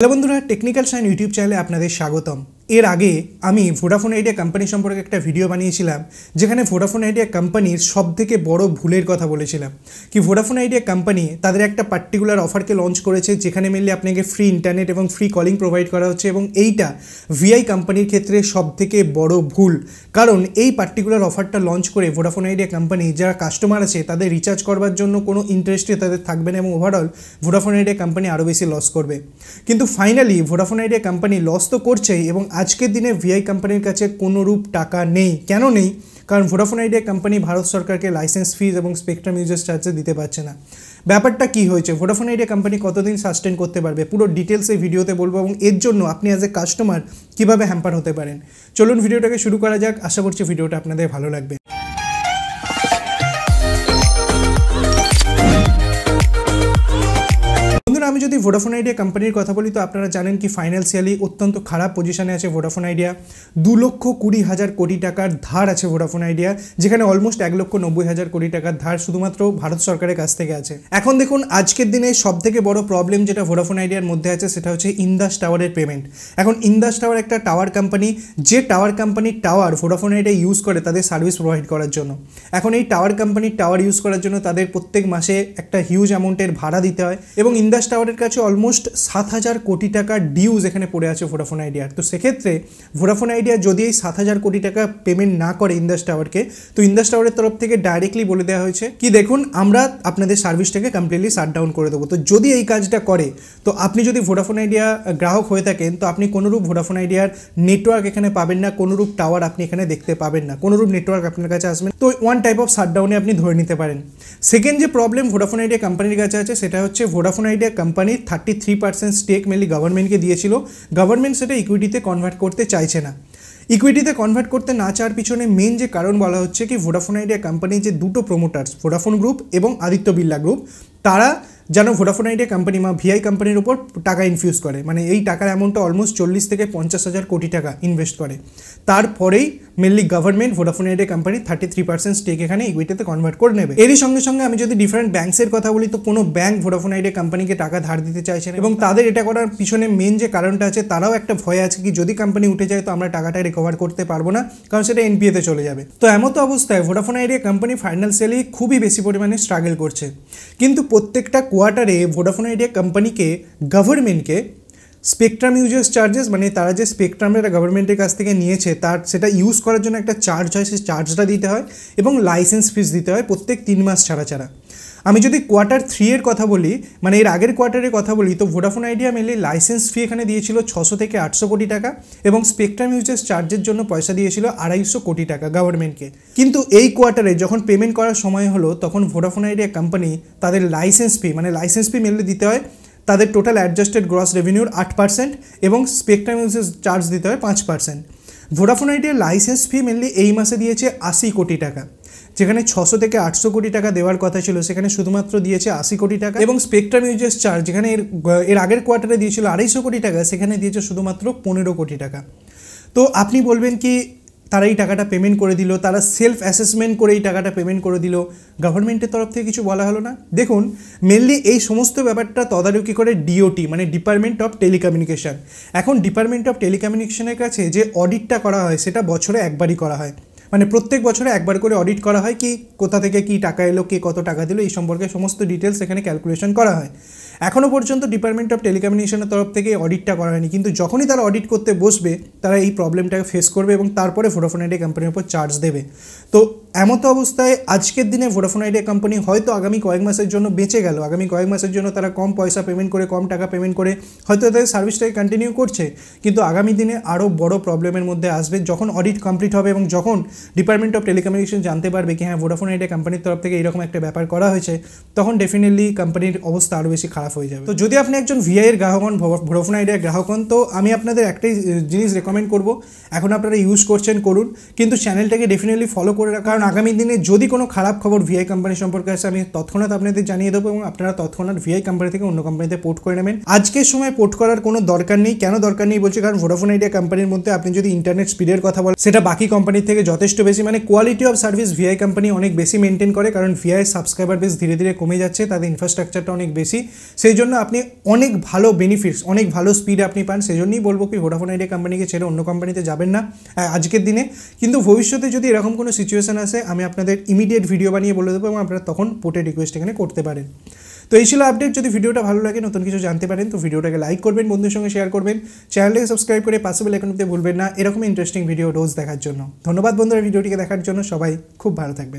hello বন্ধুরা technical sign YouTube চ্যানেলে আপনাদের স্বাগতম এর আগে আমি ভোডাফোন আইডিয়া কোম্পানি সম্পর্কে একটা ভিডিও বানিয়েছিলাম যেখানে ভোডাফোন আইডিয়া কোম্পানির সবথেকে বড় ভুলের কথা বলেছিলাম কি ভোডাফোন আইডিয়া কোম্পানি তাদের একটা পার্টিকুলার অফারকে লঞ্চ করেছে যেখানে মেনলি আপনাকে ফ্রি ইন্টারনেট এবং ফ্রি কলিং প্রোভাইড করা হচ্ছে এবং এইটা ভিআই কোম্পানির ক্ষেত্রে সবথেকে বড় ভুল কারণ এই পার্টিকুলার অফারটা লঞ্চ করে ভোডাফোন আইডিয়া কোম্পানি যারা কাস্টমার আছে তাদের রিচার্জ করবার জন্য কোনো ইন্টারেস্টে তাদের থাকবে না এবং ওভারঅল ভোডাফোন আইডিয়া কোম্পানি আরও বেশি লস করবে কিন্তু finally Vodafone Idea company loss তো করছেই এবং আজকের দিনে ভিআই কোম্পানির কাছে কোনোরূপ টাকা নেই কেন নেই কারণ ভোডাফোন আইডিয়া কোম্পানি ভারত সরকারকে লাইসেন্স ফিজ এবং স্পেকট্রাম ইউজেস চার্জে দিতে পারছে না ব্যাপারটা কি হয়েছে ভোডাফোন আইডিয়া কোম্পানি কতদিন সাস্টেন করতে পারবে পুরো ডিটেলস এই ভিডিওতে বলবো এবং এর জন্য আপনি অ্যাজ এ কাস্টমার কীভাবে হ্যাম্পার হতে পারেন চলুন ভিডিওটাকে শুরু করা যাক আশা করছি ভিডিওটা আপনাদের ভালো লাগবে আমি যদি ভোডাফোন আইডিয়া কোম্পানির কথা বলি তো আপনারা জানেন কি ফাইন্যান্সিয়ালি অত্যন্ত খারাপ পজিশানে আছে ভোডাফোন আইডিয়া দু লক্ষ কুড়ি হাজার কোটি টাকার ধার আছে ভোডাফোন আইডিয়া যেখানে অলমোস্ট এক লক্ষ নব্বই হাজার কোটি টাকার ধার শুধুমাত্র ভারত সরকারের কাছ থেকে আছে এখন দেখুন আজকের দিনে সবথেকে বড় প্রবলেম যেটা ভোডাফোন আইডিয়ার মধ্যে আছে সেটা হচ্ছে ইন্দাস টাওয়ারের পেমেন্ট এখন ইন্দাস টাওয়ার একটা টাওয়ার কোম্পানি যে টাওয়ার কোম্পানির টাওয়ার ভোডাফোন আইডিয়া ইউজ করে তাদের সার্ভিস প্রোভাইড করার জন্য এখন এই টাওয়ার কোম্পানির টাওয়ার ইউজ করার জন্য তাদের প্রত্যেক মাসে একটা হিউজ অ্যামাউন্টের ভাড়া দিতে হয় এবং ইন্দাস টাওয়ার আমাদের কাছে অলমোস্ট সাত হাজার কোটি টাকা ডিউজ এখানে পড়ে আছে ভোডাফোন আইডিয়ার তো সেক্ষেত্রে ভোডাফোন আইডিয়া যদি এই সাত হাজার কোটি টাকা পেমেন্ট না করে ইন্দাস টাওয়ারকে তো ইন্দাস টাওয়ারের তরফ থেকে ডাইরেক্টলি বলে দেওয়া হয়েছে কি দেখুন আমরা আপনাদের সার্ভিসটাকে কমপ্লিটলি শাট ডাউন করে দেবো তো যদি এই কাজটা করে তো আপনি যদি ভোডাফোন আইডিয়া গ্রাহক হয়ে থাকেন তো আপনি কোনোরূপ ভোডাফোন আইডিয়ার নেটওয়ার্ক এখানে পাবেন না কোনোরূপ টাওয়ার আপনি এখানে দেখতে পাবেন না কোনোরূপ নেটওয়ার্ক আপনার কাছে আসবেন তো ওয়ান টাইপ অফ ডাউনে আপনি ধরে নিতে পারেন সেকেন্ড যে প্রবলেম ভোডাফোন আইডিয়া কোম্পানির কাছে আছে সেটা হচ্ছে Vodafone Idea company company thirty three percent stake mainly গভর্নমেন্টকে দিয়েছিল গভর্নমেন্ট সেটা ইকুইটিতে কনভার্ট করতে চাইছে না ইকুইটিতে কনভার্ট করতে না চাওয়ার পিছনে মেন যে কারণ বলা হচ্ছে কি ভোডাফোন আইডিয়া কোম্পানির যে দুটো প্রোমোটার্স ভোডাফোন গ্রুপ এবং আদিত্য বিল্লা গ্রুপ তারা যেন ভোডাফোন আইডিয়া কোম্পানি বা ভিআই কোম্পানির উপর টাকা ইনফিউজ করে মানে এই টাকার অ্যামাউন্টটা অলমোস্ট চল্লিশ থেকে পঞ্চাশ হাজার কোটি টাকা ইনভেস্ট করে তারপরেই mainly government Vodafone Idea company thirty three percent stake এখানে ইকুইটিতে কনভার্ট করে নেবে এরই সঙ্গে সঙ্গে আমি যদি ডিফারেন্ট ব্যাংকসের কথা বলি তো কোনো ব্যাঙ্ক ভোডাফোন আইডিয়া কোম্পানিকে টাকা ধার দিতে চাইছে এবং তাদের এটা করার পিছনে মেন যে কারণটা আছে তারাও একটা ভয় আছে কি যদি কোম্পানি উঠে যায় তো আমরা টাকাটা রিকভার করতে পারবো না কারণ সেটা এনপিএতে চলে যাবে তো এমতো অবস্থায় ভোডাফোন আইডিয়া কোম্পানি ফাইনাল সেলে খুবই বেশি পরিমাণে স্ট্রাগল করছে কিন্তু প্রত্যেকটা কোয়ার্টারে ভোডাফোন আইডিয়া কোম্পানিকে গভর্নমেন্টকে স্পেকট্রাম ইউজেস চার্জেস মানে তারা যে স্পেকট্রামটা গভর্নমেন্টের কাছ থেকে নিয়েছে তার সেটা ইউজ করার জন্য একটা চার্জ হয় সেই চার্জটা দিতে হয় এবং লাইসেন্স ফিস দিতে হয় প্রত্যেক তিন মাস ছাড়া ছাড়া আমি যদি কোয়ার্টার থ্রি এর কথা বলি মানে এর আগের কোয়ার্টারের কথা বলি তো Vodafone Idea mainly licence fee এখানে দিয়েছিল ছশো থেকে আটশো কোটি টাকা এবং স্পেকট্রাম ইউজেস চার্জের জন্য পয়সা দিয়েছিল আড়াইশো কোটি টাকা গভর্নমেন্টকে কিন্তু এই কোয়ার্টারে যখন পেমেন্ট করার সময় হলো তখন ভোডাফোন আইডিয়া কোম্পানি তাদের লাইসেন্স ফি মানে লাইসেন্স ফি মেলে দিতে হয় তাদের টোটাল অ্যাডজাস্টেড গ্রস রেভিনিউর আট পার্সেন্ট এবং স্পেকট্রাম ইউজেস চার্জ দিতে হয় পাঁচ পার্সেন্ট ভোডাফোন আইডিয়ার লাইসেন্স ফি মেনলি এই মাসে দিয়েছে আশি কোটি টাকা যেখানে ছশো থেকে আটশো কোটি টাকা দেওয়ার কথা ছিল সেখানে শুধুমাত্র দিয়েছে আশি কোটি টাকা এবং স্পেকট্রাম ইউজেস চার্জ যেখানে এর এর আগের কোয়ার্টারে দিয়েছিল আড়াইশো কোটি টাকা সেখানে দিয়েছে শুধুমাত্র পনেরো কোটি টাকা তো আপনি বলবেন কি তারা এই টাকাটা পেমেন্ট করে দিল তারা সেলফ অ্যাসেসমেন্ট করে এই টাকাটা পেমেন্ট করে দিল গভর্নমেন্টের তরফ থেকে কিছু বলা হলো না দেখুন মেনলি এই সমস্ত ব্যাপারটা তদারকি করে ডিওটি মানে ডিপার্টমেন্ট অফ টেলিকমিউনিকেশান এখন ডিপার্টমেন্ট অফ টেলিকমিউনিকেশনের কাছে যে অডিটটা করা হয় সেটা বছরে একবারই করা হয় মানে প্রত্যেক বছরে একবার করে অডিট করা হয় কি কোথা থেকে কি টাকা এলো কে কত টাকা দিল এই সম্পর্কে সমস্ত ডিটেলস এখানে ক্যালকুলেশন করা হয় এখনও পর্যন্ত ডিপার্টমেন্ট অফ টেলিকমিউনিকেশনের তরফ থেকে অডিটটা করা হয়নি কিন্তু যখনই তারা অডিট করতে বসবে তারা এই প্রবলেমটাকে ফেস করবে এবং তারপরে ভোডাফোন কোম্পানির উপর চার্জ দেবে তো এমতো অবস্থায় আজকের দিনে ভোডাফোন আইডিয়া কোম্পানি হয়তো আগামী কয়েক মাসের জন্য বেঁচে গেল আগামী কয়েক মাসের জন্য তারা কম পয়সা পেমেন্ট করে কম টাকা পেমেন্ট করে হয়তো তাদের সার্ভিসটাকে কন্টিনিউ করছে কিন্তু আগামী দিনে আরও বড় প্রবলেমের মধ্যে আসবে যখন অডিট কমপ্লিট হবে এবং যখন ডিপার্টমেন্ট অফ টেলিকমিউনিকেশন জানতে পারবে কি হ্যাঁ ভোডাফোন আইডিয়া কোম্পানির তরফ থেকে এরকম একটা ব্যাপার করা হয়েছে তখন ডেফিনেটলি কোম্পানির অবস্থা আরও বেশি খারাপ হয়ে যাবে তো যদি আপনি একজন ভিআইয়ের গ্রাহক হন ভোডাফোন আইডিয়ার গ্রাহক হন তো আমি আপনাদের একটাই জিনিস রেকমেন্ড করব এখন আপনারা ইউজ করছেন করুন কিন্তু চ্যানেলটাকে ডেফিনেটলি ফলো করে রাখা কারণ আগামী দিনে যদি কোনো খারাপ খবর ভিআই কোম্পানি সম্পর্কে আসে আমি তৎক্ষণাৎ আপনাদের জানিয়ে দেবো এবং আপনারা তৎক্ষণাৎ ভিআই কোম্পানি থেকে অন্য কোম্পানিতে পোর্ট করে নেবেন আজকের সময় পোর্ট করার কোনো দরকার নেই কেন দরকার নেই বলছি কারণ ভোডাফোন আইডিয়া কোম্পানির মধ্যে আপনি যদি ইন্টারনেট স্পিডের কথা বলেন সেটা বাকি কোম্পানির থেকে যথেষ্ট বেশি মানে quality of service Vi company অনেক বেশি মেনটেন করে কারণ ভিআই সাবস্ক্রাইবার বেশ ধীরে ধীরে কমে যাচ্ছে তাদের ইনফ্রাস্ট্রাকচারটা অনেক বেশি সেই জন্য আপনি অনেক ভালো বেনিফিটস অনেক ভালো স্পিড আপনি পান সেই জন্যই বলবো কি ভোডাফোন আইডিয়া কোম্পানিকে ছেড়ে অন্য কোম্পানিতে যাবেন না আজকের দিনে কিন্তু ভবিষ্যতে যদি এরকম কোনো সিচুয়েশন আসে ক্লাসে আমি আপনাদের ইমিডিয়েট ভিডিও বানিয়ে বলে দেবো এবং আপনারা তখন পোর্টে রিকোয়েস্ট এখানে করতে পারেন তো এই ছিল আপডেট যদি ভিডিওটা ভালো লাগে নতুন কিছু জানতে পারেন তো ভিডিওটাকে লাইক করবেন বন্ধুর সঙ্গে শেয়ার করবেন চ্যানেলটাকে সাবস্ক্রাইব করে পাশেবেল এখনতে ভুলবেন না এরকম ইন্টারেস্টিং ভিডিও রোজ দেখার জন্য ধন্যবাদ বন্ধুরা ভিডিওটিকে দেখার জন্য সবাই খুব ভালো থাকবেন